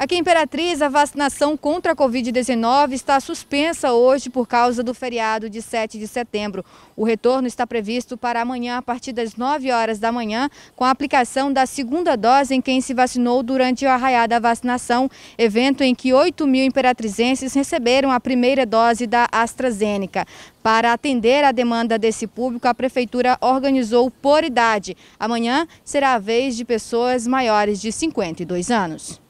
Aqui em Imperatriz, a vacinação contra a Covid-19 está suspensa hoje por causa do feriado de 7 de setembro. O retorno está previsto para amanhã, a partir das 9 horas da manhã, com a aplicação da segunda dose em quem se vacinou durante o arraiá da vacinação, evento em que 8 mil imperatrizenses receberam a primeira dose da AstraZeneca. Para atender à demanda desse público, a Prefeitura organizou por idade. Amanhã será a vez de pessoas maiores de 52 anos.